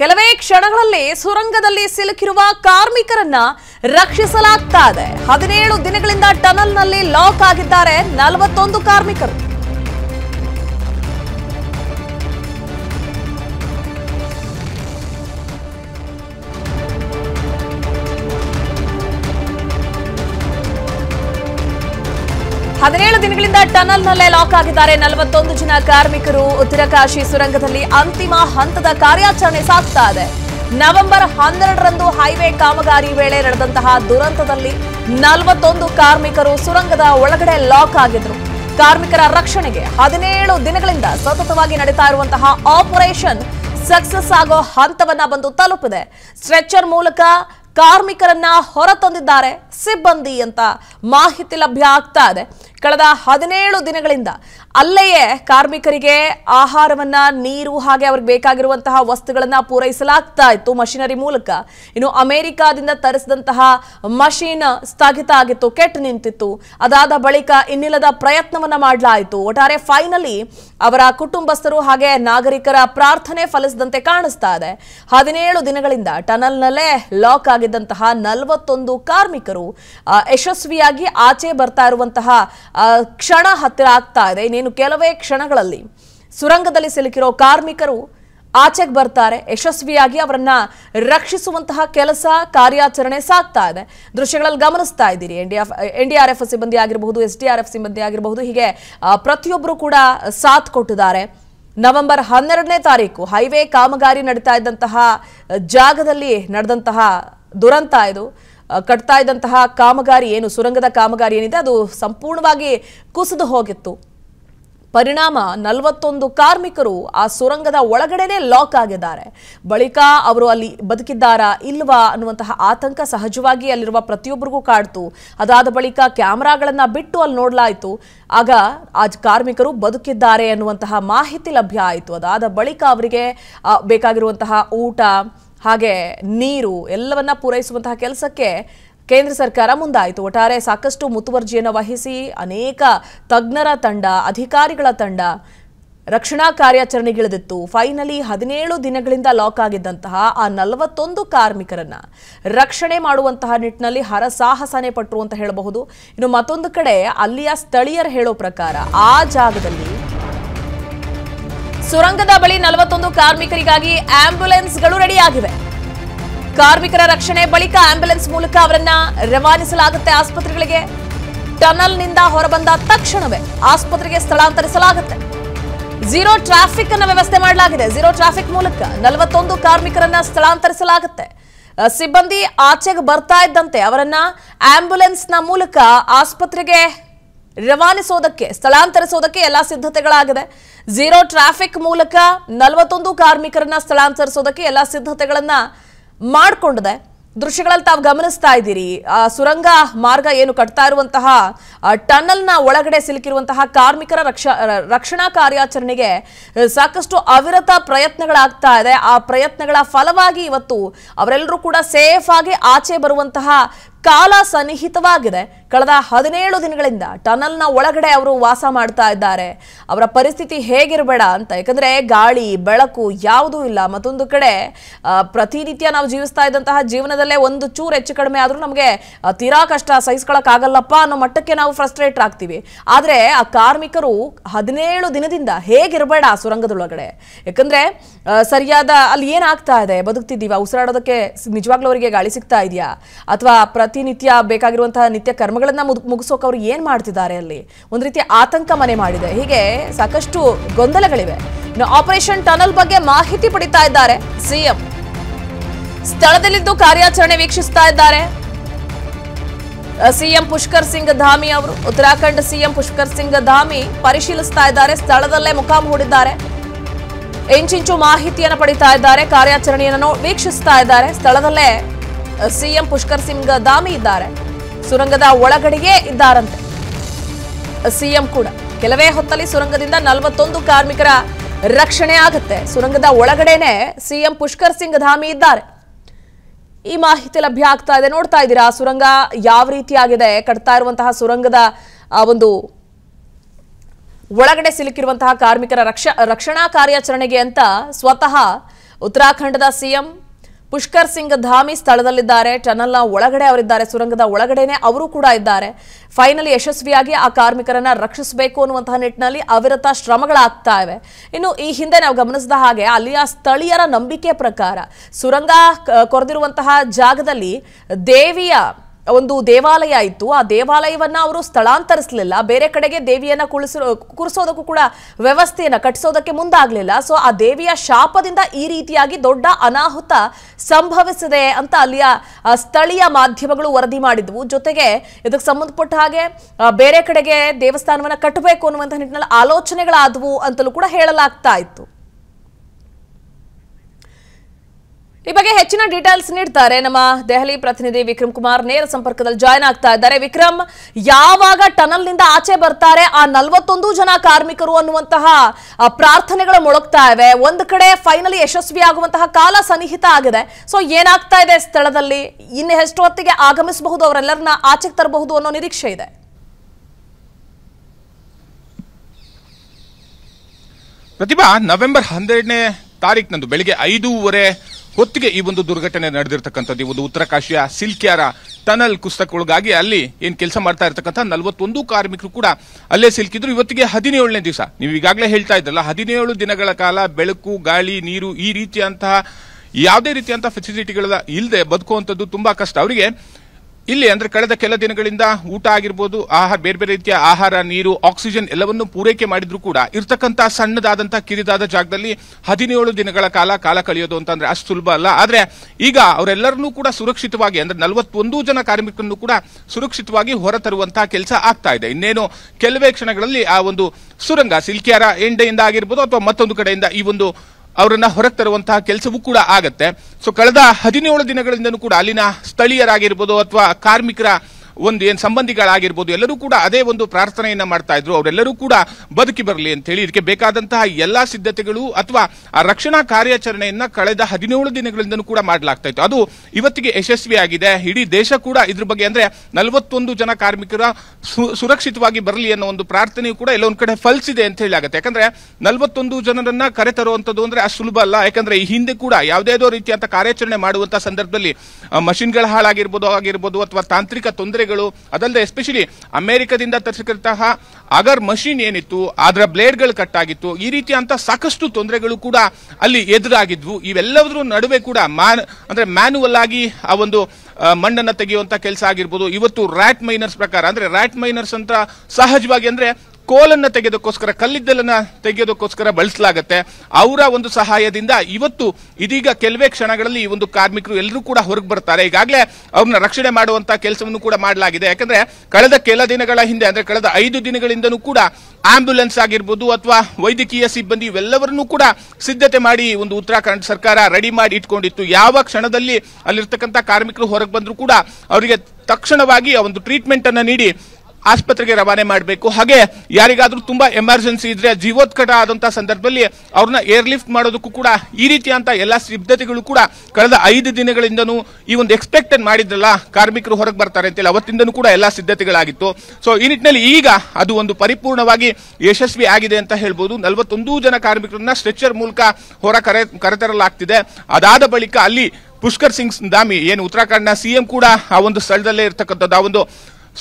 ಕೆಲವೇ ಕ್ಷಣಗಳಲ್ಲಿ ಸುರಂಗದಲ್ಲಿ ಸಿಲುಕಿರುವ ಕಾರ್ಮಿಕರನ್ನ ರಕ್ಷಿಸಲಾಗ್ತಾ ಇದೆ ಹದಿನೇಳು ದಿನಗಳಿಂದ ಟನಲ್ನಲ್ಲಿ ಲಾಕ್ ಆಗಿದ್ದಾರೆ ನಲವತ್ತೊಂದು ಕಾರ್ಮಿಕರು ಹದಿನೇಳು ದಿನಗಳಿಂದ ಟನಲ್ನಲ್ಲೇ ಲಾಕ್ ಆಗಿದ್ದಾರೆ ನಲವತ್ತೊಂದು ಜನ ಕಾರ್ಮಿಕರು ಉತ್ತರಕಾಶಿ ಸುರಂಗದಲ್ಲಿ ಅಂತಿಮ ಹಂತದ ಕಾರ್ಯಾಚರಣೆ ಸಾಗ್ತಾ ಇದೆ ನವೆಂಬರ್ ಹನ್ನೆರಡರಂದು ಹೈವೇ ಕಾಮಗಾರಿ ವೇಳೆ ನಡೆದಂತಹ ದುರಂತದಲ್ಲಿ ನಲವತ್ತೊಂದು ಕಾರ್ಮಿಕರು ಸುರಂಗದ ಒಳಗಡೆ ಲಾಕ್ ಆಗಿದ್ರು ಕಾರ್ಮಿಕರ ರಕ್ಷಣೆಗೆ ಹದಿನೇಳು ದಿನಗಳಿಂದ ಸತತವಾಗಿ ನಡೀತಾ ಇರುವಂತಹ ಆಪರೇಷನ್ ಸಕ್ಸಸ್ ಆಗೋ ಹಂತವನ್ನ ಬಂದು ತಲುಪಿದೆ ಸ್ಟ್ರೆಚರ್ ಮೂಲಕ ಕಾರ್ಮಿಕರನ್ನ ಹೊರತಂದಿದ್ದಾರೆ ಸಿಬ್ಬಂದಿ ಅಂತ ಮಾಹಿತಿ ಲಭ್ಯ ಆಗ್ತಾ ಇದೆ ಕಳೆದ ಹದಿನೇಳು ದಿನಗಳಿಂದ ಅಲ್ಲೆಯೇ ಕಾರ್ಮಿಕರಿಗೆ ಆಹಾರವನ್ನ ನೀರು ಹಾಗೆ ಅವ್ರಿಗೆ ಬೇಕಾಗಿರುವಂತಹ ವಸ್ತುಗಳನ್ನ ಪೂರೈಸಲಾಗ್ತಾ ಇತ್ತು ಮಷಿನರಿ ಮೂಲಕ ಇನ್ನು ಅಮೆರಿಕಾದಿಂದ ತರಿಸಿದಂತಹ ಮಷೀನ್ ಸ್ಥಗಿತ ಆಗಿತ್ತು ಕೆಟ್ಟು ನಿಂತಿತ್ತು ಅದಾದ ಬಳಿಕ ಇನ್ನಿಲ್ಲದ ಪ್ರಯತ್ನವನ್ನ ಮಾಡಲಾಯಿತು ಒಟ್ಟಾರೆ ಫೈನಲಿ ಅವರ ಕುಟುಂಬಸ್ಥರು ಹಾಗೆ ನಾಗರಿಕರ ಪ್ರಾರ್ಥನೆ ಫಲಿಸದಂತೆ ಕಾಣಿಸ್ತಾ ಇದೆ ಹದಿನೇಳು ದಿನಗಳಿಂದ ಟನಲ್ನಲ್ಲೇ ಲಾಕ್ ಆಗಿದ್ದಂತಹ ನಲವತ್ತೊಂದು ಕಾರ್ಮಿಕರು ಯಶಸ್ವಿಯಾಗಿ ಆಚೆ ಬರ್ತಾ ಇರುವಂತಹ ಕ್ಷಣ ಹತ್ತಿರ ಆಗ್ತಾ ಇದೆ ಇನ್ನೇನು ಕೆಲವೇ ಕ್ಷಣಗಳಲ್ಲಿ ಸುರಂಗದಲ್ಲಿ ಸಿಲುಕಿರೋ ಕಾರ್ಮಿಕರು ಆಚೆಗೆ ಬರ್ತಾರೆ ಯಶಸ್ವಿಯಾಗಿ ಅವರನ್ನ ರಕ್ಷಿಸುವಂತಹ ಕೆಲಸ ಕಾರ್ಯಾಚರಣೆ ಸಾಗ್ತಾ ಇದೆ ದೃಶ್ಯಗಳಲ್ಲಿ ಗಮನಿಸ್ತಾ ಇದ್ದೀರಿ ಎನ್ ಆರ್ ಎಫ್ ಸಿಬ್ಬಂದಿ ಆಗಿರಬಹುದು ಎಸ್ ಡಿ ಆರ್ ಎಫ್ ಸಿಬ್ಬಂದಿ ಆಗಿರಬಹುದು ಹೀಗೆ ಪ್ರತಿಯೊಬ್ಬರು ಕೂಡ ಸಾಥ್ ಕೊಟ್ಟಿದ್ದಾರೆ ನವೆಂಬರ್ ಹನ್ನೆರಡನೇ ತಾರೀಕು ಹೈವೇ ಕಾಮಗಾರಿ ನಡೀತಾ ಇದ್ದಂತಹ ಜಾಗದಲ್ಲಿ ನಡೆದಂತಹ ದುರಂತ ಇದು ಕಟ್ತಾ ಇದ್ದಂತಹ ಕಾಮಗಾರಿ ಏನು ಸುರಂಗದ ಕಾಮಗಾರಿ ಏನಿದೆ ಅದು ಸಂಪೂರ್ಣವಾಗಿ ಕುಸಿದು ಹೋಗಿತ್ತು ಪರಿಣಾಮ ನಲವತ್ತೊಂದು ಕಾರ್ಮಿಕರು ಆ ಸುರಂಗದ ಒಳಗಡೆನೆ ಲಾಕ್ ಆಗಿದ್ದಾರೆ ಬಳಿಕ ಅವರು ಅಲ್ಲಿ ಬದುಕಿದ್ದಾರಾ ಇಲ್ವಾ ಅನ್ನುವಂತಹ ಆತಂಕ ಸಹಜವಾಗಿ ಅಲ್ಲಿರುವ ಪ್ರತಿಯೊಬ್ಬರಿಗೂ ಕಾಡ್ತು ಅದಾದ ಬಳಿಕ ಕ್ಯಾಮ್ರಾಗಳನ್ನ ಬಿಟ್ಟು ಅಲ್ಲಿ ನೋಡಲಾಯಿತು ಆಗ ಆ ಕಾರ್ಮಿಕರು ಬದುಕಿದ್ದಾರೆ ಅನ್ನುವಂತಹ ಮಾಹಿತಿ ಲಭ್ಯ ಆಯಿತು ಅದಾದ ಬಳಿಕ ಅವರಿಗೆ ಬೇಕಾಗಿರುವಂತಹ ಊಟ ಹಾಗೆ ನೀರು ಎಲ್ಲವನ್ನ ಪೂರೈಸುವಂತಹ ಕೆಲಸಕ್ಕೆ ಕೇಂದ್ರ ಸರ್ಕಾರ ಮುಂದಾಯಿತು ಒಟ್ಟಾರೆ ಸಾಕಷ್ಟು ಮುತುವರ್ಜಿಯನ್ನು ವಹಿಸಿ ಅನೇಕ ತಜ್ಞರ ತಂಡ ಅಧಿಕಾರಿಗಳ ತಂಡ ರಕ್ಷಣಾ ಕಾರ್ಯಾಚರಣೆಗಿಳಿದಿತ್ತು ಫೈನಲಿ ಹದಿನೇಳು ದಿನಗಳಿಂದ ಲಾಕ್ ಆಗಿದ್ದಂತಹ ಆ ನಲವತ್ತೊಂದು ಕಾರ್ಮಿಕರನ್ನ ರಕ್ಷಣೆ ಮಾಡುವಂತಹ ನಿಟ್ಟಿನಲ್ಲಿ ಹರಸಾಹಸನೇ ಪಟ್ಟರು ಅಂತ ಹೇಳಬಹುದು ಇನ್ನು ಮತ್ತೊಂದು ಕಡೆ ಅಲ್ಲಿಯ ಸ್ಥಳೀಯರು ಹೇಳೋ ಪ್ರಕಾರ ಆ ಜಾಗದಲ್ಲಿ ಸುರಂಗದ ಬಳಿ ನಲವತ್ತೊಂದು ಕಾರ್ಮಿಕರಿಗಾಗಿ ಆಂಬ್ಯುಲೆನ್ಸ್ಗಳು ರೆಡಿಯಾಗಿವೆ ಕಾರ್ಮಿಕರ ರಕ್ಷಣೆ ಬಳಿಕ ಆಂಬ್ಯುಲೆನ್ಸ್ ಮೂಲಕ ಅವರನ್ನ ರವಾನಿಸಲಾಗುತ್ತೆ ಆಸ್ಪತ್ರೆಗಳಿಗೆ ಟನಲ್ನಿಂದ ಹೊರಬಂದ ತಕ್ಷಣವೇ ಆಸ್ಪತ್ರೆಗೆ ಸ್ಥಳಾಂತರಿಸಲಾಗುತ್ತೆ ಜೀರೋ ಟ್ರಾಫಿಕ್ ಅನ್ನ ವ್ಯವಸ್ಥೆ ಮಾಡಲಾಗಿದೆ ಝೀರೋ ಟ್ರಾಫಿಕ್ ಮೂಲಕ ನಲವತ್ತೊಂದು ಕಾರ್ಮಿಕರನ್ನ ಸ್ಥಳಾಂತರಿಸಲಾಗುತ್ತೆ ಸಿಬ್ಬಂದಿ ಆಚೆಗೆ ಬರ್ತಾ ಇದ್ದಂತೆ ಅವರನ್ನ ಆಂಬ್ಯುಲೆನ್ಸ್ನ ಮೂಲಕ ಆಸ್ಪತ್ರೆಗೆ ರವಾನಿಸೋದಕ್ಕೆ ಸ್ಥಳಾಂತರಿಸೋದಕ್ಕೆ ಎಲ್ಲ ಸಿದ್ಧತೆಗಳಾಗಿದೆ ಝೀರೋ ಟ್ರಾಫಿಕ್ ಮೂಲಕ ನಲವತ್ತೊಂದು ಕಾರ್ಮಿಕರನ್ನ ಸ್ಥಳಾಂತರಿಸೋದಕ್ಕೆ ಎಲ್ಲ ಸಿದ್ಧತೆಗಳನ್ನ ಮಾಡಿಕೊಂಡಿದೆ ದೃಶ್ಯಗಳಲ್ಲಿ ತಾವು ಗಮನಿಸ್ತಾ ಇದ್ದೀರಿ ಆ ಸುರಂಗ ಮಾರ್ಗ ಏನು ಕಟ್ತಾ ಇರುವಂತಹ ಟನಲ್ನ ಒಳಗಡೆ ಸಿಲುಕಿರುವಂತಹ ಕಾರ್ಮಿಕರ ರಕ್ಷ ರಕ್ಷಣಾ ಕಾರ್ಯಾಚರಣೆಗೆ ಸಾಕಷ್ಟು ಅವಿರತ ಪ್ರಯತ್ನಗಳಾಗ್ತಾ ಇದೆ ಆ ಪ್ರಯತ್ನಗಳ ಫಲವಾಗಿ ಇವತ್ತು ಅವರೆಲ್ಲರೂ ಕೂಡ ಸೇಫ್ ಆಗಿ ಆಚೆ ಬರುವಂತಹ ಕಾಲ ಸನ್ನಿಹಿತವಾಗಿದೆ ಕಳೆದ ಹದಿನೇಳು ದಿನಗಳಿಂದ ಟನಲ್ನ ಒಳಗಡೆ ಅವರು ವಾಸ ಮಾಡ್ತಾ ಇದ್ದಾರೆ ಅವರ ಪರಿಸ್ಥಿತಿ ಹೇಗಿರಬೇಡ ಅಂತ ಯಾಕಂದರೆ ಗಾಳಿ ಬೆಳಕು ಯಾವುದೂ ಇಲ್ಲ ಮತ್ತೊಂದು ಕಡೆ ಪ್ರತಿನಿತ್ಯ ನಾವು ಜೀವಿಸ್ತಾ ಇದ್ದಂತಹ ಜೀವನದಲ್ಲೇ ಒಂದು ಚೂರು ಹೆಚ್ಚು ಕಡಿಮೆ ಆದರೂ ನಮಗೆ ತೀರಾ ಕಷ್ಟ ಸಹಿಸ್ಕೊಳ್ಳೋಕ್ಕಾಗಲ್ಲಪ್ಪ ಅನ್ನೋ ಮಟ್ಟಕ್ಕೆ ನಾವು ಫ್ರಸ್ಟ್ರೇಟ್ ಆಗ್ತೀವಿ ಆದರೆ ಆ ಕಾರ್ಮಿಕರು ಹದಿನೇಳು ದಿನದಿಂದ ಹೇಗಿರಬೇಡ ಆ ಸುರಂಗದೊಳಗಡೆ ಯಾಕಂದರೆ ಸರಿಯಾದ ಅಲ್ಲಿ ಏನಾಗ್ತಾ ಇದೆ ಬದುಕ್ತಿದ್ದೀವ ಉಸಿರಾಡೋದಕ್ಕೆ ನಿಜವಾಗ್ಲೂ ಅವರಿಗೆ ಗಾಳಿ ಸಿಗ್ತಾ ಇದೆಯಾ ಅಥವಾ ಪ್ರತಿನಿತ್ಯ ಬೇಕಾಗಿರುವಂತಹ ನಿತ್ಯ ಕರ್ಮ ಕ್ರಮಗಳನ್ನ ಮುಗಿಸೋಕೆ ಅವ್ರು ಏನು ಮಾಡ್ತಿದ್ದಾರೆ ಅಲ್ಲಿ ಒಂದ್ ರೀತಿ ಆತಂಕ ಮನೆ ಮಾಡಿದೆ ಹೀಗೆ ಸಾಕಷ್ಟು ಗೊಂದಲಗಳಿವೆ ಇನ್ನು ಆಪರೇಷನ್ ಟನಲ್ ಬಗ್ಗೆ ಮಾಹಿತಿ ಪಡಿತಾ ಇದ್ದಾರೆ ಸಿಎಂ ಸ್ಥಳದಲ್ಲಿದ್ದು ಕಾರ್ಯಾಚರಣೆ ವೀಕ್ಷಿಸ್ತಾ ಇದ್ದಾರೆ ಸಿಎಂ ಪುಷ್ಕರ್ ಸಿಂಗ್ ಧಾಮಿ ಅವರು ಉತ್ತರಾಖಂಡ್ ಸಿಎಂ ಪುಷ್ಕರ್ ಸಿಂಗ್ ಧಾಮಿ ಪರಿಶೀಲಿಸ್ತಾ ಇದ್ದಾರೆ ಸ್ಥಳದಲ್ಲೇ ಮುಖಾಮ್ ಹೂಡಿದ್ದಾರೆ ಇಂಚಿಂಚು ಮಾಹಿತಿಯನ್ನು ಪಡಿತಾ ಇದ್ದಾರೆ ಕಾರ್ಯಾಚರಣೆಯನ್ನು ವೀಕ್ಷಿಸ್ತಾ ಇದ್ದಾರೆ ಸ್ಥಳದಲ್ಲೇ ಸಿಎಂ ಪುಷ್ಕರ್ ಸಿಂಗ್ ಧಾಮಿ ಇದ್ದಾರೆ ಸುರಂಗದ ಒಳಗಡೆಯೇ ಇದ್ದಾರಂತೆ ಸಿಎಂ ಕೂಡ ಕೆಲವೇ ಹೊತ್ತಲ್ಲಿ ಸುರಂಗದಿಂದ ನಲವತ್ತೊಂದು ಕಾರ್ಮಿಕರ ರಕ್ಷಣೆ ಆಗುತ್ತೆ ಸುರಂಗದ ಒಳಗಡೆನೆ ಸಿಎಂ ಪುಷ್ಕರ್ ಸಿಂಗ್ ಧಾಮಿ ಇದ್ದಾರೆ ಈ ಮಾಹಿತಿ ಲಭ್ಯ ಆಗ್ತಾ ಇದೆ ನೋಡ್ತಾ ಇದ್ದೀರಾ ಸುರಂಗ ಯಾವ ರೀತಿಯಾಗಿದೆ ಕಟ್ತಾ ಇರುವಂತಹ ಸುರಂಗದ ಆ ಒಂದು ಒಳಗಡೆ ಸಿಲುಕಿರುವಂತಹ ಕಾರ್ಮಿಕರ ರಕ್ಷ ರಕ್ಷಣಾ ಕಾರ್ಯಾಚರಣೆಗೆ ಅಂತ ಸ್ವತಃ ಉತ್ತರಾಖಂಡದ ಸಿಎಂ ಪುಷ್ಕರ್ ಸಿಂಗ್ ಧಾಮಿ ಸ್ಥಳದಲ್ಲಿದ್ದಾರೆ ಟನಲ್ನ ಒಳಗಡೆ ಅವರಿದ್ದಾರೆ ಸುರಂಗದ ಒಳಗಡೆನೆ ಅವರು ಕೂಡ ಇದ್ದಾರೆ ಫೈನಲಿ ಯಶಸ್ವಿಯಾಗಿ ಆ ಕಾರ್ಮಿಕರನ್ನ ರಕ್ಷಿಸಬೇಕು ಅನ್ನುವಂತಹ ನಿಟ್ಟಿನಲ್ಲಿ ಅವಿರತ ಶ್ರಮಗಳಾಗ್ತಾ ಇವೆ ಇನ್ನು ಈ ಹಿಂದೆ ನಾವು ಗಮನಿಸಿದ ಹಾಗೆ ಅಲ್ಲಿಯ ಸ್ಥಳೀಯರ ನಂಬಿಕೆ ಪ್ರಕಾರ ಸುರಂಗ ಕೊರೆದಿರುವಂತಹ ಜಾಗದಲ್ಲಿ ದೇವಿಯ ಒಂದು ದೇವಾಲಯ ಇತ್ತು ಆ ದೇವಾಲಯವನ್ನ ಅವರು ಸ್ಥಳಾಂತರಿಸಲಿಲ್ಲ ಬೇರೆ ಕಡೆಗೆ ದೇವಿಯನ್ನ ಕುಳಿಸೋ ಕುರಿಸೋದಕ್ಕೂ ಕೂಡ ವ್ಯವಸ್ಥೆಯನ್ನ ಕಟ್ಟಿಸೋದಕ್ಕೆ ಮುಂದಾಗಲಿಲ್ಲ ಸೊ ಆ ದೇವಿಯ ಶಾಪದಿಂದ ಈ ರೀತಿಯಾಗಿ ದೊಡ್ಡ ಅನಾಹುತ ಸಂಭವಿಸಿದೆ ಅಂತ ಅಲ್ಲಿಯ ಸ್ಥಳೀಯ ಮಾಧ್ಯಮಗಳು ವರದಿ ಮಾಡಿದ್ವು ಜೊತೆಗೆ ಇದಕ್ಕೆ ಸಂಬಂಧಪಟ್ಟ ಹಾಗೆ ಬೇರೆ ಕಡೆಗೆ ದೇವಸ್ಥಾನವನ್ನ ಕಟ್ಟಬೇಕು ಅನ್ನುವಂಥ ನಿಟ್ಟಿನಲ್ಲಿ ಆಲೋಚನೆಗಳಾದವು ಅಂತಲೂ ಕೂಡ ಹೇಳಲಾಗ್ತಾ ಇತ್ತು ಈ ಬಗ್ಗೆ ಹೆಚ್ಚಿನ ಡೀಟೇಲ್ಸ್ ನೀಡ್ತಾರೆ ನಮ್ಮ ದೆಹಲಿ ಪ್ರತಿನಿಧಿ ವಿಕ್ರಮ್ ಕುಮಾರ್ ನೇರ ಸಂಪರ್ಕದಲ್ಲಿ ಜಾಯ್ನ್ ಆಗ್ತಾ ಇದ್ದಾರೆ ವಿಕ್ರಮ್ ಯಾವಾಗ ಟನಲ್ ನಿಂದ ಆಚೆ ಬರ್ತಾರೆ ಆ ನಲವತ್ತೊಂದು ಜನ ಕಾರ್ಮಿಕರು ಅನ್ನುವಂತಹ ಪ್ರಾರ್ಥನೆಗಳು ಮುಳುಗ್ತಾ ಇವೆ ಒಂದು ಕಡೆ ಫೈನಲಿ ಯಶಸ್ವಿ ಆಗುವಂತಹ ಕಾಲ ಸನ್ನಿಹಿತ ಆಗಿದೆ ಸೊ ಏನಾಗ್ತಾ ಇದೆ ಸ್ಥಳದಲ್ಲಿ ಇನ್ನು ಎಷ್ಟು ಹೊತ್ತಿಗೆ ಆಗಮಿಸಬಹುದು ಅವರೆಲ್ಲರನ್ನ ಆಚೆಗೆ ತರಬಹುದು ಅನ್ನೋ ನಿರೀಕ್ಷೆ ಇದೆ ಪ್ರತಿಭಾ ನವೆಂಬರ್ ಹನ್ನೆರಡನೇ ತಾರೀಕಿನಂದು ಬೆಳಿಗ್ಗೆ ಐದೂವರೆ ಹೊತ್ತಿಗೆ ಈ ಒಂದು ದುರ್ಘಟನೆ ನಡೆದಿರ್ತಕ್ಕಂಥದ್ದು ಈ ಒಂದು ಉತ್ತರಕಾಶಿಯ ಸಿಲ್ಕಿಯಾರ ಟನಲ್ ಒಳಗಾಗಿ ಅಲ್ಲಿ ಏನು ಕೆಲಸ ಮಾಡ್ತಾ ಇರ್ತಕ್ಕಂಥ ನಲವತ್ತೊಂದು ಕಾರ್ಮಿಕರು ಕೂಡ ಅಲ್ಲೇ ಸಿಲ್ಕಿದ್ರು ಇವತ್ತಿಗೆ ಹದಿನೇಳನೇ ದಿವಸ ನೀವು ಈಗಾಗಲೇ ಹೇಳ್ತಾ ಇದ್ದಲ್ಲ ಹದಿನೇಳು ದಿನಗಳ ಕಾಲ ಬೆಳಕು ಗಾಳಿ ನೀರು ಈ ರೀತಿಯಂತಹ ಯಾವುದೇ ರೀತಿಯಂತಹ ಫೆಸಿಲಿಟಿಗಳ ಇಲ್ಲದೆ ಬದುಕುವಂಥದ್ದು ತುಂಬಾ ಕಷ್ಟ ಅವರಿಗೆ ಇಲ್ಲಿ ಅಂದ್ರೆ ಕಳೆದ ಕೆಲ ದಿನಗಳಿಂದ ಊಟ ಆಗಿರ್ಬೋದು ಆಹಾರ ಬೇರೆ ಬೇರೆ ರೀತಿಯ ಆಹಾರ ನೀರು ಆಕ್ಸಿಜನ್ ಎಲ್ಲವನ್ನೂ ಪೂರೈಕೆ ಮಾಡಿದ್ರು ಕೂಡ ಇರ್ತಕ್ಕಂತಹ ಸಣ್ಣದಾದಂತಹ ಕಿರಿದಾದ ಜಾಗದಲ್ಲಿ ಹದಿನೇಳು ದಿನಗಳ ಕಾಲ ಕಾಲ ಕಳೆಯೋದು ಅಂತಂದ್ರೆ ಅಷ್ಟು ಸುಲಭ ಅಲ್ಲ ಆದ್ರೆ ಈಗ ಅವರೆಲ್ಲರನ್ನೂ ಕೂಡ ಸುರಕ್ಷಿತವಾಗಿ ಅಂದ್ರೆ ನಲವತ್ತೊಂದು ಜನ ಕಾರ್ಮಿಕರನ್ನು ಕೂಡ ಸುರಕ್ಷಿತವಾಗಿ ಹೊರತರುವಂತಹ ಕೆಲಸ ಆಗ್ತಾ ಇದೆ ಇನ್ನೇನು ಕೆಲವೇ ಕ್ಷಣಗಳಲ್ಲಿ ಆ ಒಂದು ಸುರಂಗ ಸಿಲ್ಕಿಯಾರ ಎಂಡೆಯಿಂದ ಆಗಿರ್ಬೋದು ಅಥವಾ ಮತ್ತೊಂದು ಕಡೆಯಿಂದ ಈ ಒಂದು ಅವರನ್ನ ಹೊರಗೆ ತರುವಂತಹ ಕೆಲಸವೂ ಕೂಡ ಆಗತ್ತೆ ಸೊ ಕಳೆದ ಹದಿನೇಳು ದಿನಗಳಿಂದನೂ ಕೂಡ ಅಲ್ಲಿನ ಸ್ಥಳೀಯರಾಗಿರ್ಬೋದು ಅಥವಾ ಕಾರ್ಮಿಕರ ಒಂದು ಏನು ಸಂಬಂಧಿಗಳಾಗಿರ್ಬೋದು ಎಲ್ಲರೂ ಕೂಡ ಅದೇ ಒಂದು ಪ್ರಾರ್ಥನೆಯನ್ನ ಮಾಡ್ತಾ ಇದ್ರು ಅವರೆಲ್ಲರೂ ಕೂಡ ಬದುಕಿ ಬರಲಿ ಅಂತ ಹೇಳಿ ಇದಕ್ಕೆ ಬೇಕಾದಂತಹ ಎಲ್ಲ ಸಿದ್ಧತೆಗಳು ಅಥವಾ ಆ ರಕ್ಷಣಾ ಕಾರ್ಯಾಚರಣೆಯನ್ನ ಕಳೆದ ಹದಿನೇಳು ದಿನಗಳಿಂದಲೂ ಕೂಡ ಮಾಡಲಾಗ್ತಾ ಇತ್ತು ಅದು ಇವತ್ತಿಗೆ ಯಶಸ್ವಿಯಾಗಿದೆ ಇಡೀ ದೇಶ ಕೂಡ ಇದ್ರ ಬಗ್ಗೆ ಅಂದ್ರೆ ನಲವತ್ತೊಂದು ಜನ ಕಾರ್ಮಿಕರ ಸುರಕ್ಷಿತವಾಗಿ ಬರಲಿ ಅನ್ನೋ ಒಂದು ಪ್ರಾರ್ಥನೆಯು ಕೂಡ ಎಲ್ಲೊಂದು ಕಡೆ ಫಲಿಸಿದೆ ಅಂತ ಹೇಳಿ ಆಗುತ್ತೆ ಯಾಕಂದ್ರೆ ನಲವತ್ತೊಂದು ಜನರನ್ನ ಕರೆತರುವಂತದ್ದು ಅಂದ್ರೆ ಅಷ್ಟು ಸುಲಭ ಅಲ್ಲ ಯಾಕಂದ್ರೆ ಈ ಹಿಂದೆ ಕೂಡ ಯಾವುದೇದೋ ರೀತಿಯಂತ ಕಾರ್ಯಾಚರಣೆ ಮಾಡುವಂತಹ ಸಂದರ್ಭದಲ್ಲಿ ಮಷಿನ್ಗಳ ಹಾಳಾಗಿರ್ಬೋದು ಆಗಿರ್ಬೋದು ಅಥವಾ ತಾಂತ್ರಿಕ ತೊಂದರೆ ಗಳು ಅದಲ್ಲದೆ ಎಸ್ಪೆಷಲಿ ಅಮೆರಿಕದಿಂದ ತರಿಸಿದಂತಹ ಅಗರ್ ಮಷೀನ್ ಏನಿತ್ತು ಅದರ ಬ್ಲೇಡ್ಗಳು ಕಟ್ಟಾಗಿತ್ತು ಈ ರೀತಿಯಂತ ಸಾಕಷ್ಟು ತೊಂದರೆಗಳು ಕೂಡ ಅಲ್ಲಿ ಎದುರಾಗಿದ್ವು ಇವೆಲ್ಲದರ ನಡುವೆ ಕೂಡ ಮ್ಯಾನ್ ಅಂದ್ರೆ ಮ್ಯಾನುವಲ್ ಆಗಿ ಆ ಒಂದು ಮಣ್ಣನ್ನು ತೆಗೆಯುವಂತ ಕೆಲಸ ಆಗಿರ್ಬೋದು ಇವತ್ತು ರ್ಯಾಟ್ ಮೈನರ್ಸ್ ಪ್ರಕಾರ ಅಂದ್ರೆ ರ್ಯಾಟ್ ಮೈನರ್ಸ್ ಅಂತ ಸಹಜವಾಗಿ ಅಂದ್ರೆ ಕೋಲನ್ನು ತೆಗೆಯೋದಕ್ಕೋಸ್ಕರ ಕಲ್ಲಿದ್ದಲನ್ನ ತೆಗೆಯೋದಕ್ಕೋಸ್ಕರ ಬಳಸಲಾಗತ್ತೆ ಅವರ ಒಂದು ಸಹಾಯದಿಂದ ಇವತ್ತು ಇದೀಗ ಕೆಲವೇ ಕ್ಷಣಗಳಲ್ಲಿ ಈ ಒಂದು ಕಾರ್ಮಿಕರು ಎಲ್ಲರೂ ಕೂಡ ಹೊರಗೆ ಬರ್ತಾರೆ ಈಗಾಗಲೇ ಅವ್ರನ್ನ ರಕ್ಷಣೆ ಮಾಡುವಂತಹ ಕೆಲಸವನ್ನು ಕೂಡ ಮಾಡಲಾಗಿದೆ ಯಾಕಂದ್ರೆ ಕಳೆದ ಕೆಲ ದಿನಗಳ ಹಿಂದೆ ಅಂದ್ರೆ ಕಳೆದ ಐದು ದಿನಗಳಿಂದನೂ ಕೂಡ ಆಂಬ್ಯುಲೆನ್ಸ್ ಆಗಿರ್ಬೋದು ಅಥವಾ ವೈದ್ಯಕೀಯ ಸಿಬ್ಬಂದಿ ಇವೆಲ್ಲವರನ್ನೂ ಕೂಡ ಸಿದ್ಧತೆ ಮಾಡಿ ಒಂದು ಉತ್ತರಾಖಂಡ್ ಸರ್ಕಾರ ರೆಡಿ ಮಾಡಿ ಇಟ್ಕೊಂಡಿತ್ತು ಯಾವ ಕ್ಷಣದಲ್ಲಿ ಅಲ್ಲಿರ್ತಕ್ಕಂಥ ಕಾರ್ಮಿಕರು ಹೊರಗೆ ಬಂದರೂ ಕೂಡ ಅವರಿಗೆ ತಕ್ಷಣವಾಗಿ ಒಂದು ಟ್ರೀಟ್ಮೆಂಟ್ ಅನ್ನು ನೀಡಿ ಆಸ್ಪತ್ರೆಗೆ ರವಾನೆ ಮಾಡಬೇಕು ಹಾಗೆ ಯಾರಿಗಾದರೂ ತುಂಬಾ ಎಮರ್ಜೆನ್ಸಿ ಇದ್ರೆ ಜೀವೋತ್ಕಟ ಆದಂತಹ ಸಂದರ್ಭದಲ್ಲಿ ಅವ್ರನ್ನ ಏರ್ ಲಿಫ್ಟ್ ಮಾಡೋದಕ್ಕೂ ಕೂಡ ಈ ರೀತಿಯಂತ ಎಲ್ಲ ಸಿದ್ಧತೆಗಳು ಕೂಡ ಕಳೆದ ಐದು ದಿನಗಳಿಂದನೂ ಈ ಒಂದು ಎಕ್ಸ್ಪೆಕ್ಟೆಡ್ ಮಾಡಿದ್ರಲ್ಲ ಕಾರ್ಮಿಕರು ಹೊರಗೆ ಬರ್ತಾರೆ ಅಂತೇಳಿ ಅವತ್ತಿಂದನೂ ಕೂಡ ಎಲ್ಲಾ ಸಿದ್ಧತೆಗಳಾಗಿತ್ತು ಸೊ ಈ ನಿಟ್ಟಿನಲ್ಲಿ ಈಗ ಅದು ಒಂದು ಪರಿಪೂರ್ಣವಾಗಿ ಯಶಸ್ವಿ ಆಗಿದೆ ಅಂತ ಹೇಳ್ಬೋದು ನಲವತ್ತೊಂದು ಜನ ಕಾರ್ಮಿಕರನ್ನ ಸ್ಟ್ರೆಚರ್ ಮೂಲಕ ಹೊರ ಕರೆ ಕರೆತರಲಾಗ್ತಿದೆ ಅದಾದ ಬಳಿಕ ಅಲ್ಲಿ ಪುಷ್ಕರ್ ಸಿಂಗ್ ಧಾಮಿ ಏನು ಉತ್ತರಾಖಂಡ್ನ ಸಿಎಂ ಕೂಡ ಆ ಒಂದು ಸ್ಥಳದಲ್ಲೇ ಇರತಕ್ಕಂಥದ್ದು ಆ ಒಂದು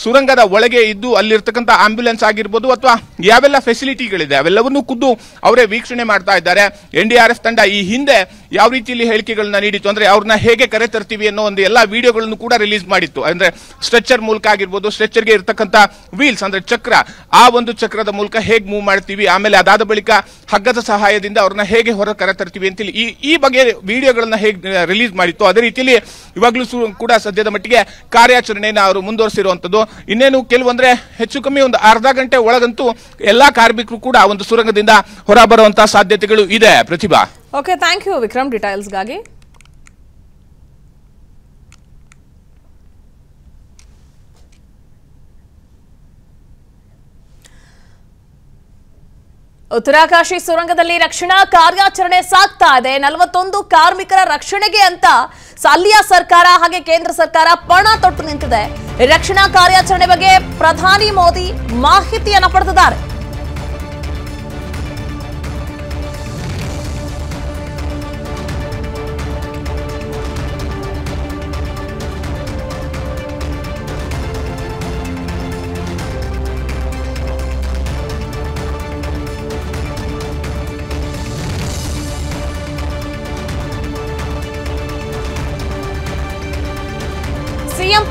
ಸುರಂಗದ ಒಳಗೆ ಇದ್ದು ಅಲ್ಲಿರ್ತಕ್ಕಂಥ ಆಂಬ್ಯುಲೆನ್ಸ್ ಆಗಿರ್ಬೋದು ಅಥವಾ ಯಾವೆಲ್ಲ ಫೆಸಿಲಿಟಿಗಳಿದೆ ಅವೆಲ್ಲವನ್ನೂ ಖುದ್ದು ಅವರೇ ವೀಕ್ಷಣೆ ಮಾಡ್ತಾ ಇದ್ದಾರೆ ಎನ್ ಡಿ ಆರ್ ಎಫ್ ತಂಡ ಈ ಹಿಂದೆ ಯಾವ ರೀತಿಯಲ್ಲಿ ಹೇಳಿಕೆಗಳನ್ನ ನೀಡಿತ್ತು ಅಂದ್ರೆ ಅವ್ರನ್ನ ಹೇಗೆ ಕರೆ ತರ್ತೀವಿ ಅನ್ನೋ ಒಂದು ಎಲ್ಲ ವಿಡಿಯೋಗಳನ್ನು ಕೂಡ ರಿಲೀಸ್ ಮಾಡಿತ್ತು ಅಂದ್ರೆ ಸ್ಟ್ರೆಚರ್ ಮೂಲಕ ಆಗಿರ್ಬೋದು ಸ್ಟ್ರೆಚರ್ಗೆ ಇರತಕ್ಕಂಥ ವೀಲ್ಸ್ ಅಂದ್ರೆ ಚಕ್ರ ಆ ಒಂದು ಚಕ್ರದ ಮೂಲಕ ಹೇಗೆ ಮೂವ್ ಮಾಡ್ತೀವಿ ಆಮೇಲೆ ಅದಾದ ಬಳಿಕ ಹಗ್ಗದ ಸಹಾಯದಿಂದ ಅವ್ರನ್ನ ಹೇಗೆ ಹೊರ ಕರೆ ತರ್ತೀವಿ ಅಂತೇಳಿ ಈ ಈ ಬಗ್ಗೆ ವಿಡಿಯೋಗಳನ್ನ ಹೇಗೆ ರಿಲೀಸ್ ಮಾಡಿತ್ತು ಅದೇ ರೀತಿಯಲ್ಲಿ ಇವಾಗಲೂ ಕೂಡ ಸದ್ಯದ ಮಟ್ಟಿಗೆ ಕಾರ್ಯಾಚರಣೆಯನ್ನು ಅವರು ಮುಂದುವರಿಸಿರುವಂತದ್ದು ಇನ್ನೇನು ಕೆಲವಂದ್ರೆ ಹೆಚ್ಚು ಕಮ್ಮಿ ಒಂದು ಅರ್ಧ ಗಂಟೆ ಒಳಗಂತೂ ಎಲ್ಲಾ ಕಾರ್ಮಿಕರು ಕೂಡ ಒಂದು ಸುರಂಗದಿಂದ ಹೊರ ಬರುವಂತಹ ಸಾಧ್ಯತೆಗಳು ಇದೆ Pratibha okay thank you Vikram ಗಾಗಿ ಉತ್ತರಾಕಾಶಿ ಸುರಂಗದಲ್ಲಿ ರಕ್ಷಣಾ ಕಾರ್ಯಾಚರಣೆ ಸಾಗ್ತಾ ಇದೆ ನಲವತ್ತೊಂದು ಕಾರ್ಮಿಕರ ರಕ್ಷಣೆಗೆ ಅಂತ ಅಲ್ಲಿಯ ಸರ್ಕಾರ ಹಾಗೆ ಕೇಂದ್ರ ಸರ್ಕಾರ ಪಣ ತೊಟ್ಟು ನಿಂತಿದೆ रक्षणा कार्याचरण बेहतर प्रधानी मोदी महित पड़ता है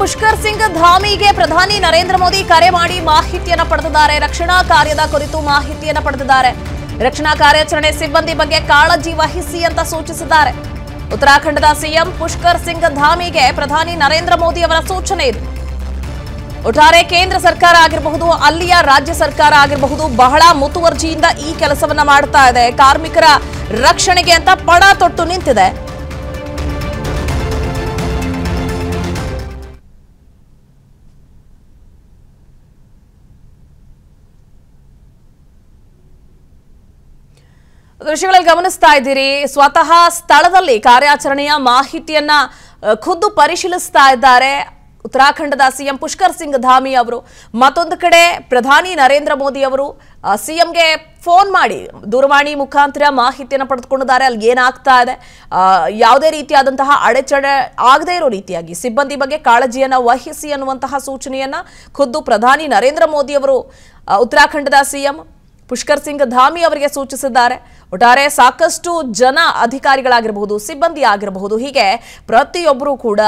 ಪುಷ್ಕರ್ ಸಿಂಗ್ ಧಾಮಿಗೆ ಪ್ರಧಾನಿ ನರೇಂದ್ರ ಮೋದಿ ಕರೆ ಮಾಡಿ ಮಾಹಿತಿಯನ್ನು ಪಡೆದಿದ್ದಾರೆ ರಕ್ಷಣಾ ಕಾರ್ಯದ ಕುರಿತು ಮಾಹಿತಿಯನ್ನು ಪಡೆದಿದ್ದಾರೆ ರಕ್ಷಣಾ ಕಾರ್ಯಾಚರಣೆ ಸಿಬ್ಬಂದಿ ಬಗ್ಗೆ ಕಾಳಜಿ ವಹಿಸಿ ಅಂತ ಸೂಚಿಸಿದ್ದಾರೆ ಉತ್ತರಾಖಂಡದ ಸಿಎಂ ಪುಷ್ಕರ್ ಸಿಂಗ್ ಧಾಮಿಗೆ ಪ್ರಧಾನಿ ನರೇಂದ್ರ ಮೋದಿ ಅವರ ಸೂಚನೆ ಇದು ಒಟ್ಟಾರೆ ಕೇಂದ್ರ ಸರ್ಕಾರ ಆಗಿರಬಹುದು ಅಲ್ಲಿಯ ರಾಜ್ಯ ಸರ್ಕಾರ ಆಗಿರಬಹುದು ಬಹಳ ಮುತುವರ್ಜಿಯಿಂದ ಈ ಕೆಲಸವನ್ನ ಮಾಡ್ತಾ ಇದೆ ಕಾರ್ಮಿಕರ ರಕ್ಷಣೆಗೆ ಅಂತ ಪಣ ತೊಟ್ಟು ನಿಂತಿದೆ ದೃಶ್ಯಗಳಲ್ಲಿ ಗಮನಿಸ್ತಾ ಇದ್ದೀರಿ ಸ್ವತಃ ಸ್ಥಳದಲ್ಲಿ ಕಾರ್ಯಾಚರಣೆಯ ಮಾಹಿತಿಯನ್ನ ಖುದ್ದು ಪರಿಶೀಲಿಸ್ತಾ ಇದ್ದಾರೆ ಉತ್ತರಾಖಂಡದ ಸಿಎಂ ಪುಷ್ಕರ್ ಸಿಂಗ್ ಧಾಮಿ ಅವರು ಮತ್ತೊಂದು ಕಡೆ ಪ್ರಧಾನಿ ನರೇಂದ್ರ ಮೋದಿ ಅವರು ಸಿಎಂಗೆ ಫೋನ್ ಮಾಡಿ ದೂರವಾಣಿ ಮುಖಾಂತರ ಮಾಹಿತಿಯನ್ನು ಪಡೆದುಕೊಂಡಿದ್ದಾರೆ ಅಲ್ಲಿ ಏನಾಗ್ತಾ ಇದೆ ಯಾವುದೇ ರೀತಿಯಾದಂತಹ ಅಡೆಚಡೆ ಆಗದೇ ಇರೋ ರೀತಿಯಾಗಿ ಸಿಬ್ಬಂದಿ ಬಗ್ಗೆ ಕಾಳಜಿಯನ್ನು ವಹಿಸಿ ಅನ್ನುವಂತಹ ಸೂಚನೆಯನ್ನು ಖುದ್ದು ಪ್ರಧಾನಿ ನರೇಂದ್ರ ಮೋದಿ ಅವರು ಉತ್ತರಾಖಂಡದ ಸಿಎಂ ಪುಷ್ಕರ್ ಸಿಂಗ್ ಧಾಮಿ ಅವರಿಗೆ ಸೂಚಿಸಿದ್ದಾರೆ ಒಟ್ಟಾರೆ ಸಾಕಷ್ಟು ಜನ ಅಧಿಕಾರಿಗಳಾಗಿರಬಹುದು ಸಿಬ್ಬಂದಿ ಆಗಿರಬಹುದು ಹೀಗೆ ಪ್ರತಿಯೊಬ್ಬರೂ ಕೂಡ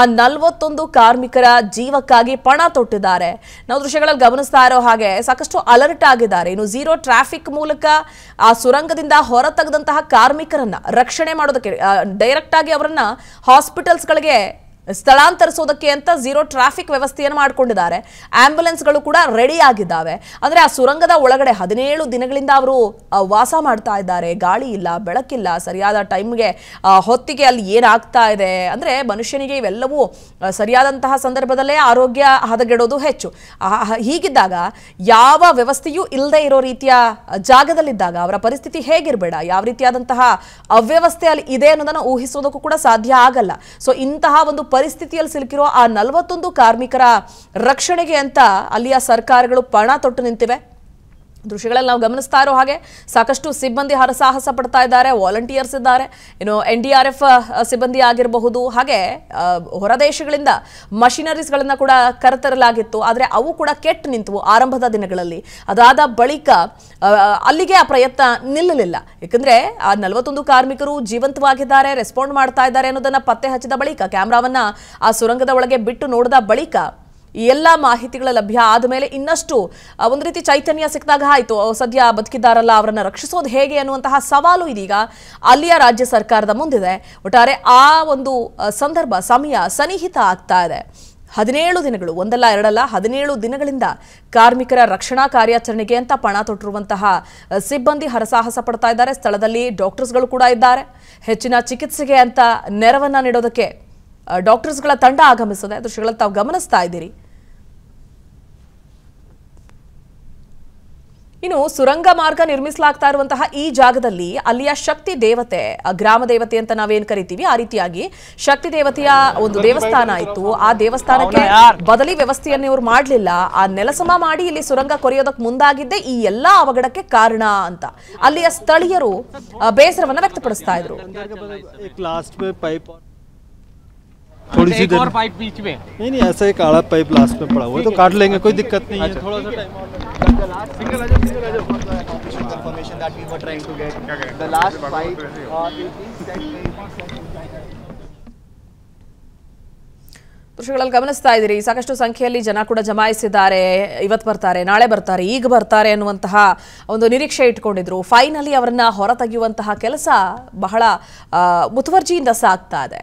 ಆ ನಲವತ್ತೊಂದು ಕಾರ್ಮಿಕರ ಜೀವಕ್ಕಾಗಿ ಪಣ ತೊಟ್ಟಿದ್ದಾರೆ ನಾವು ದೃಶ್ಯಗಳಲ್ಲಿ ಗಮನಿಸ್ತಾ ಇರೋ ಹಾಗೆ ಸಾಕಷ್ಟು ಅಲರ್ಟ್ ಆಗಿದ್ದಾರೆ ಇನ್ನು ಝೀರೋ ಟ್ರಾಫಿಕ್ ಮೂಲಕ ಆ ಸುರಂಗದಿಂದ ಹೊರತೆಗೆದಂತಹ ಕಾರ್ಮಿಕರನ್ನ ರಕ್ಷಣೆ ಮಾಡೋದಕ್ಕೆ ಡೈರೆಕ್ಟ್ ಆಗಿ ಅವರನ್ನ ಹಾಸ್ಪಿಟಲ್ಸ್ಗಳಿಗೆ ಸ್ಥಳಾಂತರಿಸೋದಕ್ಕೆ ಅಂತ ಝೀರೋ ಟ್ರಾಫಿಕ್ ವ್ಯವಸ್ಥೆಯನ್ನು ಮಾಡಿಕೊಂಡಿದ್ದಾರೆ ಆಂಬ್ಯುಲೆನ್ಸ್ಗಳು ಕೂಡ ರೆಡಿ ಆಗಿದ್ದಾವೆ ಅಂದರೆ ಆ ಸುರಂಗದ ಒಳಗಡೆ ಹದಿನೇಳು ದಿನಗಳಿಂದ ಅವರು ವಾಸ ಮಾಡ್ತಾ ಇದ್ದಾರೆ ಗಾಳಿ ಇಲ್ಲ ಬೆಳಕಿಲ್ಲ ಸರಿಯಾದ ಟೈಮ್ಗೆ ಹೊತ್ತಿಗೆ ಅಲ್ಲಿ ಏನಾಗ್ತಾ ಇದೆ ಅಂದರೆ ಮನುಷ್ಯನಿಗೆ ಇವೆಲ್ಲವೂ ಸರಿಯಾದಂತಹ ಸಂದರ್ಭದಲ್ಲೇ ಆರೋಗ್ಯ ಹದಗೆಡೋದು ಹೆಚ್ಚು ಹೀಗಿದ್ದಾಗ ಯಾವ ವ್ಯವಸ್ಥೆಯೂ ಇಲ್ಲದೆ ಇರೋ ರೀತಿಯ ಜಾಗದಲ್ಲಿದ್ದಾಗ ಅವರ ಪರಿಸ್ಥಿತಿ ಹೇಗಿರಬೇಡ ಯಾವ ರೀತಿಯಾದಂತಹ ಅವ್ಯವಸ್ಥೆ ಅಲ್ಲಿ ಇದೆ ಅನ್ನೋದನ್ನು ಊಹಿಸೋದಕ್ಕೂ ಕೂಡ ಸಾಧ್ಯ ಆಗಲ್ಲ ಸೊ ಇಂತಹ ಒಂದು ಪರಿಸ್ಥಿತಿಯಲ್ಲಿ ಸಿಲುಕಿರೋ ಆ ನಲವತ್ತೊಂದು ಕಾರ್ಮಿಕರ ರಕ್ಷಣೆಗೆ ಅಂತ ಅಲ್ಲಿಯ ಸರ್ಕಾರಗಳು ಪಣ ತೊಟ್ಟು ನಿಂತಿವೆ ದೃಶ್ಯಗಳಲ್ಲಿ ನಾವು ಗಮನಿಸ್ತಾ ಇರೋ ಹಾಗೆ ಸಾಕಷ್ಟು ಸಿಬ್ಬಂದಿ ಹರಸಾಹಸ ಪಡ್ತಾ ಇದ್ದಾರೆ ವಾಲಂಟಿಯರ್ಸ್ ಇದ್ದಾರೆ ಏನು ಎನ್ ಡಿ ಆರ್ ಎಫ್ ಸಿಬ್ಬಂದಿ ಆಗಿರಬಹುದು ಹಾಗೆ ಹೊರದೇಶಗಳಿಂದ ಮಷಿನರೀಸ್ಗಳನ್ನ ಕೂಡ ಕರೆತರಲಾಗಿತ್ತು ಆದರೆ ಅವು ಕೂಡ ಕೆಟ್ಟು ನಿಂತವು ಆರಂಭದ ದಿನಗಳಲ್ಲಿ ಅದಾದ ಬಳಿಕ ಅಲ್ಲಿಗೆ ಆ ಪ್ರಯತ್ನ ನಿಲ್ಲಲಿಲ್ಲ ಯಾಕಂದ್ರೆ ಆ ನಲವತ್ತೊಂದು ಕಾರ್ಮಿಕರು ಜೀವಂತವಾಗಿದ್ದಾರೆ ರೆಸ್ಪಾಂಡ್ ಮಾಡ್ತಾ ಇದ್ದಾರೆ ಅನ್ನೋದನ್ನು ಪತ್ತೆ ಹಚ್ಚಿದ ಬಳಿಕ ಕ್ಯಾಮ್ರಾವನ್ನು ಆ ಸುರಂಗದ ಒಳಗೆ ಬಿಟ್ಟು ನೋಡಿದ ಬಳಿಕ ಈ ಎಲ್ಲ ಮಾಹಿತಿಗಳ ಲಭ್ಯ ಆದ ಮೇಲೆ ಇನ್ನಷ್ಟು ಒಂದು ರೀತಿ ಚೈತನ್ಯ ಸಿಕ್ಕಿದಾಗ ಆಯಿತು ಸದ್ಯ ಬದುಕಿದ್ದಾರಲ್ಲ ಅವರನ್ನು ರಕ್ಷಿಸೋದು ಹೇಗೆ ಅನ್ನುವಂತಹ ಸವಾಲು ಇದೀಗ ಅಲ್ಲಿಯ ರಾಜ್ಯ ಸರ್ಕಾರದ ಮುಂದಿದೆ ಒಟ್ಟಾರೆ ಆ ಒಂದು ಸಂದರ್ಭ ಸಮಯ ಸನ್ನಿಹಿತ ಆಗ್ತಾ ಇದೆ ಹದಿನೇಳು ದಿನಗಳು ಒಂದಲ್ಲ ಎರಡಲ್ಲ ಹದಿನೇಳು ದಿನಗಳಿಂದ ಕಾರ್ಮಿಕರ ರಕ್ಷಣಾ ಕಾರ್ಯಾಚರಣೆಗೆ ಅಂತ ಪಣ ತೊಟ್ಟಿರುವಂತಹ ಸಿಬ್ಬಂದಿ ಹರಸಾಹಸ ಪಡ್ತಾ ಇದ್ದಾರೆ ಸ್ಥಳದಲ್ಲಿ ಡಾಕ್ಟರ್ಸ್ಗಳು ಕೂಡ ಇದ್ದಾರೆ ಹೆಚ್ಚಿನ ಚಿಕಿತ್ಸೆಗೆ ಅಂತ ನೆರವನ್ನು ನೀಡೋದಕ್ಕೆ ಡಾಕ್ಟರ್ಸ್ಗಳ ತಂಡ ಆಗಮಿಸಿದೆ ದೃಶ್ಯಗಳಲ್ಲಿ ತಾವು ಗಮನಿಸ್ತಾ ಇದ್ದೀರಿ ಇನ್ನು ಸುರಂಗ ಮಾರ್ಗ ನಿರ್ಮಿಸಲಾಗ್ತಾ ಇರುವಂತಹ ಈ ಜಾಗದಲ್ಲಿ ಅಲ್ಲಿಯ ಶಕ್ತಿ ದೇವತೆ ಗ್ರಾಮ ದೇವತೆ ಅಂತ ನಾವೇನ್ ಕರಿತೀವಿ ಆ ರೀತಿಯಾಗಿ ಶಕ್ತಿ ದೇವತೆಯ ಒಂದು ದೇವಸ್ಥಾನ ಇತ್ತು ಆ ದೇವಸ್ಥಾನಕ್ಕೆ ಬದಲಿ ವ್ಯವಸ್ಥೆಯನ್ನು ಇವ್ರು ಮಾಡಲಿಲ್ಲ ಆ ನೆಲಸಮ ಮಾಡಿ ಇಲ್ಲಿ ಸುರಂಗ ಕೊರೆಯೋದಕ್ಕೆ ಮುಂದಾಗಿದ್ದೇ ಈ ಎಲ್ಲಾ ಅವಘಡಕ್ಕೆ ಕಾರಣ ಅಂತ ಅಲ್ಲಿಯ ಸ್ಥಳೀಯರು ಬೇಸರವನ್ನ ವ್ಯಕ್ತಪಡಿಸ್ತಾ ಇದ್ರು थोड़ी सी और पाइप बीच में नहीं नहीं ऐसा ही काला पाइप लास्ट में पड़ा हुआ तो काट लेंगे कोई दिक्कत नहीं है थोड़ा सा टाइम और सिंगल आ जाओ सिंगल आ जाओ confirmation that we were trying to get the last pipe ದೃಶ್ಯಗಳಲ್ಲಿ ಗಮನಿಸ್ತಾ ಇದ್ದೀರಿ ಸಾಕಷ್ಟು ಸಂಖ್ಯೆಯಲ್ಲಿ ಜನ ಕೂಡ ಜಮಾಯಿಸಿದ್ದಾರೆ ಇವತ್ತು ಬರ್ತಾರೆ ನಾಳೆ ಬರ್ತಾರೆ ಈಗ ಬರ್ತಾರೆ ಅನ್ನುವಂತಹ ಒಂದು ನಿರೀಕ್ಷೆ ಇಟ್ಕೊಂಡಿದ್ರು ಫೈನಲಿ ಅವರನ್ನ ಹೊರತೆಗೆಯುವಂತಹ ಕೆಲಸ ಬಹಳ ಮುತುವರ್ಜಿಯಿಂದ ಸಾಗ್ತಾ ಇದೆ